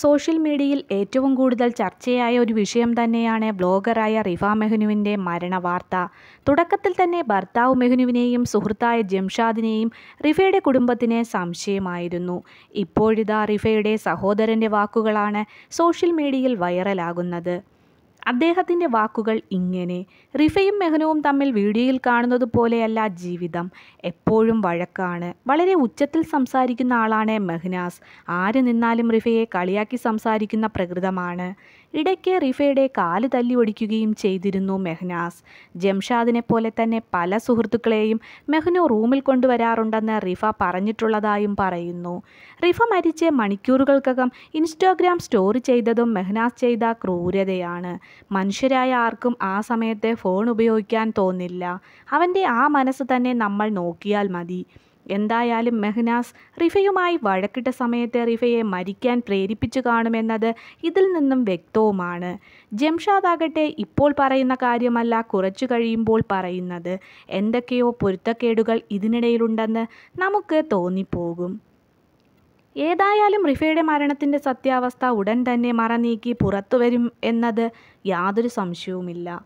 social മീഡിയയിൽ ഏറ്റവും കൂടുതൽ ചർച്ചയായ ഒരു വിഷയം തന്നെയാണ് ബ്ലോഗറായ റിഫ മെഹ്നുവിൻ്റെ മരണ വാർത്ത തുടക്കത്തിൽ തന്നെ ഭർത്താവ് മെഹ്നുവിനെയും സുഹൃത്തായ ജംഷാദിനെയും റിഫയുടെ കുടുംബത്തിന് സംശയമായിരുന്നു ഇപ്പോഴിതാ റിഫയുടെ സഹോദരൻ്റെ വാക്കുകളാണ് സോഷ്യൽ മീഡിയയിൽ വൈറലാകുന്നത് അദ്ദേഹത്തിൻ്റെ വാക്കുകൾ ഇങ്ങനെ റിഫയും മെഹ്നവും തമ്മിൽ വീഡിയോയിൽ കാണുന്നത് പോലെയല്ല ജീവിതം എപ്പോഴും വഴക്കാണ് വളരെ ഉച്ചത്തിൽ സംസാരിക്കുന്ന ആളാണ് മെഹ്നാസ് ആര് നിന്നാലും റിഫയെ കളിയാക്കി സംസാരിക്കുന്ന പ്രകൃതമാണ് ഇടയ്ക്ക് റിഫയുടെ കാല് തല്ലി ഒടിക്കുകയും ചെയ്തിരുന്നു മെഹ്നാസ് ജംഷാദിനെ പോലെ തന്നെ പല സുഹൃത്തുക്കളെയും മെഹ്നു റൂമിൽ കൊണ്ടുവരാറുണ്ടെന്ന് റിഫ പറഞ്ഞിട്ടുള്ളതായും പറയുന്നു റിഫ മരിച്ച് മണിക്കൂറുകൾക്കകം ഇൻസ്റ്റാഗ്രാം സ്റ്റോറി ചെയ്തതും മെഹ്നാസ് ചെയ്ത ക്രൂരതയാണ് മനുഷ്യരായ ആർക്കും ആ സമയത്തെ ഫോൺ ഉപയോഗിക്കാൻ തോന്നില്ല അവൻ്റെ ആ മനസ്സ് തന്നെ നമ്മൾ നോക്കിയാൽ മതി എന്തായാലും മെഹ്നാസ് റിഫയുമായി വഴക്കിട്ട സമയത്ത് റിഫയെ മരിക്കാൻ പ്രേരിപ്പിച്ചു കാണുമെന്നത് ഇതിൽ നിന്നും വ്യക്തവുമാണ് ജംഷാദ് ആകട്ടെ ഇപ്പോൾ പറയുന്ന കാര്യമല്ല കുറച്ചു കഴിയുമ്പോൾ പറയുന്നത് എന്തൊക്കെയോ പൊരുത്തക്കേടുകൾ ഇതിനിടയിലുണ്ടെന്ന് നമുക്ക് തോന്നിപ്പോകും ഏതായാലും റിഫയുടെ മരണത്തിൻ്റെ സത്യാവസ്ഥ ഉടൻ തന്നെ മറനീക്കി പുറത്തു വരും എന്നത് യാതൊരു സംശയവുമില്ല